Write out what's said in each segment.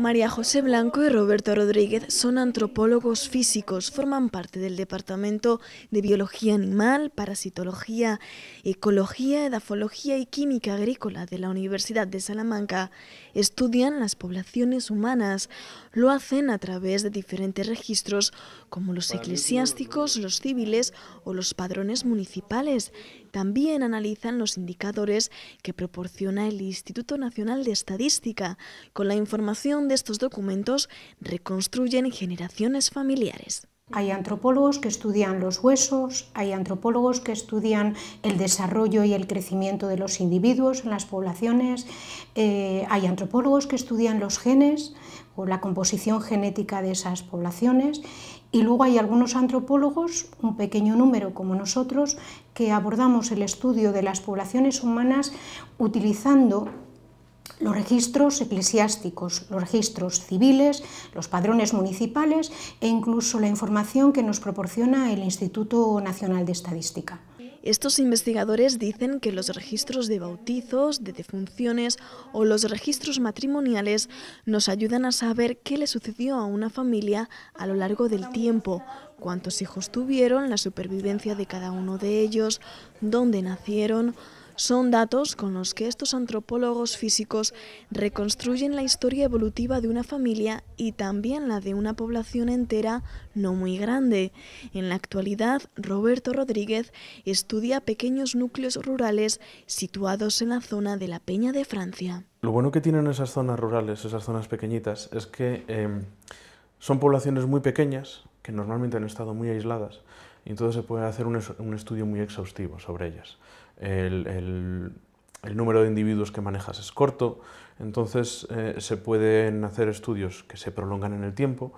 María José Blanco y Roberto Rodríguez son antropólogos físicos, forman parte del Departamento de Biología Animal, Parasitología, Ecología, Edafología y Química Agrícola de la Universidad de Salamanca. Estudian las poblaciones humanas, lo hacen a través de diferentes registros como los eclesiásticos, los civiles o los padrones municipales. También analizan los indicadores que proporciona el Instituto Nacional de Estadística con la información estos documentos reconstruyen generaciones familiares. Hay antropólogos que estudian los huesos, hay antropólogos que estudian el desarrollo y el crecimiento de los individuos en las poblaciones, eh, hay antropólogos que estudian los genes o la composición genética de esas poblaciones y luego hay algunos antropólogos, un pequeño número como nosotros, que abordamos el estudio de las poblaciones humanas utilizando los registros eclesiásticos, los registros civiles, los padrones municipales e incluso la información que nos proporciona el Instituto Nacional de Estadística. Estos investigadores dicen que los registros de bautizos, de defunciones o los registros matrimoniales nos ayudan a saber qué le sucedió a una familia a lo largo del tiempo, cuántos hijos tuvieron, la supervivencia de cada uno de ellos, dónde nacieron, son datos con los que estos antropólogos físicos reconstruyen la historia evolutiva de una familia y también la de una población entera no muy grande. En la actualidad, Roberto Rodríguez estudia pequeños núcleos rurales situados en la zona de la Peña de Francia. Lo bueno que tienen esas zonas rurales, esas zonas pequeñitas, es que eh, son poblaciones muy pequeñas, que normalmente han estado muy aisladas, y entonces se puede hacer un, estudio muy exhaustivo sobre ellas. El, número de individuos que manejas es corto, entonces eh, se pueden hacer estudios que se prolongan en el tiempo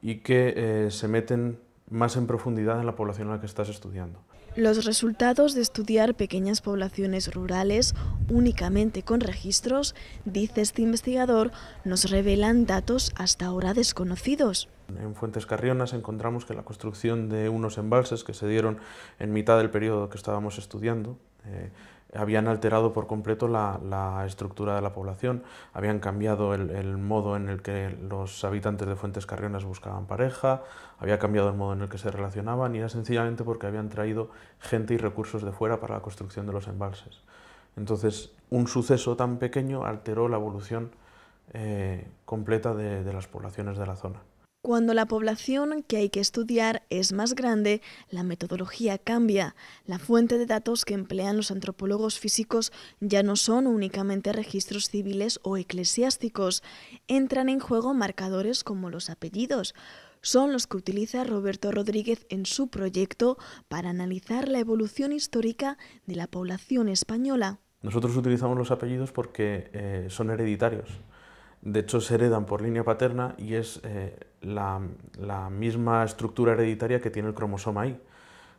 y que eh, se meten más en profundidad en la población a la que estás estudiando. Los resultados de estudiar pequeñas poblaciones rurales únicamente con registros, dice este investigador, nos revelan datos hasta ahora desconocidos. En Fuentes Carrionas encontramos que la construcción de unos embalses que se dieron en mitad del periodo que estábamos estudiando eh, habían alterado por completo la, estructura de la población, habían cambiado el, modo en el que los habitantes de Fuentes Carrionas buscaban pareja, había cambiado el modo en el que se relacionaban y era sencillamente porque habían traído gente y recursos de fuera para la construcción de los embalses. Entonces, un suceso tan pequeño alteró la evolución eh, completa de las poblaciones de la zona. Cuando la población que hay que estudiar es más grande, la metodología cambia. La fuente de datos que emplean los antropólogos físicos ya no son únicamente registros civiles o eclesiásticos. Entran en juego marcadores como los apellidos. Son los que utiliza Roberto Rodríguez en su proyecto para analizar la evolución histórica de la población española. Nosotros utilizamos los apellidos porque eh, son hereditarios de hecho se heredan por línea paterna y es eh, la, misma estructura hereditaria que tiene el cromosoma ahí.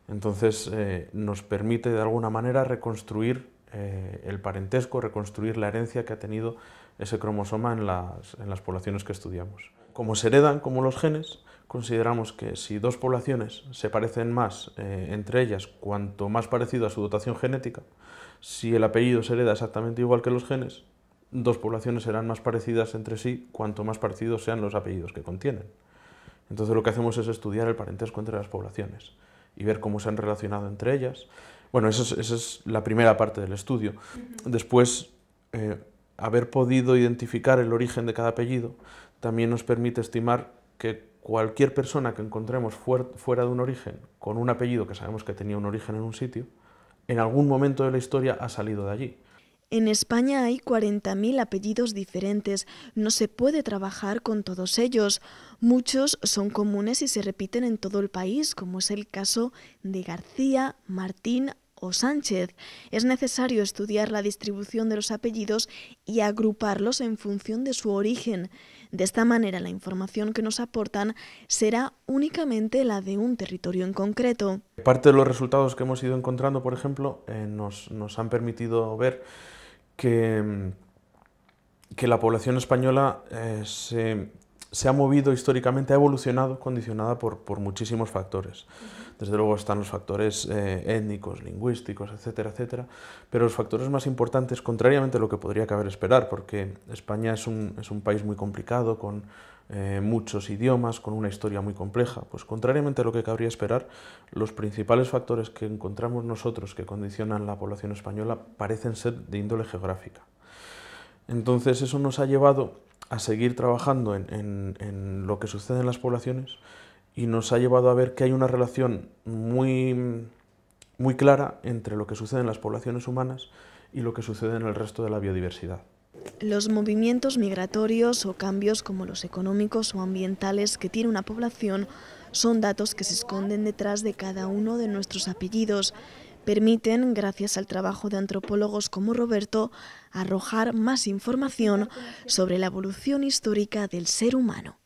Entonces eh, nos permite de alguna manera reconstruir eh, el parentesco, reconstruir la herencia que ha tenido ese cromosoma en las, poblaciones que estudiamos. Como se heredan, como los genes, consideramos que si dos poblaciones se parecen más entre ellas, cuanto más parecido a su dotación genética, si el apellido se hereda exactamente igual que los genes, dos poblaciones serán más parecidas entre sí cuanto más parecidos sean los apellidos que contienen. Entonces lo que hacemos es estudiar el parentesco entre las poblaciones y ver cómo se han relacionado entre ellas. Bueno, esa es, la primera parte del estudio. Después, eh, haber podido identificar el origen de cada apellido también nos permite estimar que cualquier persona que encontremos fuera de un origen, con un apellido que sabemos que tenía un origen en un sitio, en algún momento de la historia ha salido de allí. En España hay 40.000 apellidos diferentes, no se puede trabajar con todos ellos. Muchos son comunes y se repiten en todo el país, como es el caso de García, Martín o Sánchez. Es necesario estudiar la distribución de los apellidos y agruparlos en función de su origen. De esta manera la información que nos aportan será únicamente la de un territorio en concreto. Parte de los resultados que hemos ido encontrando, por ejemplo, eh, nos han permitido ver que, mm, que la población española eh, se se ha movido históricamente, ha evolucionado condicionada por, por muchísimos factores. Desde luego están los factores eh, étnicos, lingüísticos, etcétera, etcétera. Pero los factores más importantes, contrariamente a lo que podría caber esperar, porque España es un, es un país muy complicado, con eh, muchos idiomas, con una historia muy compleja, pues contrariamente a lo que cabría esperar, los principales factores que encontramos nosotros que condicionan la población española parecen ser de índole geográfica. Entonces eso nos ha llevado a seguir trabajando en, lo que sucede en las poblaciones y nos ha llevado a ver que hay una relación muy, muy clara entre lo que sucede en las poblaciones humanas y lo que sucede en el resto de la biodiversidad. Los movimientos migratorios o cambios como los económicos o ambientales que tiene una población son datos que se esconden detrás de cada uno de nuestros apellidos permiten, gracias al trabajo de antropólogos como Roberto, arrojar más información sobre la evolución histórica del ser humano.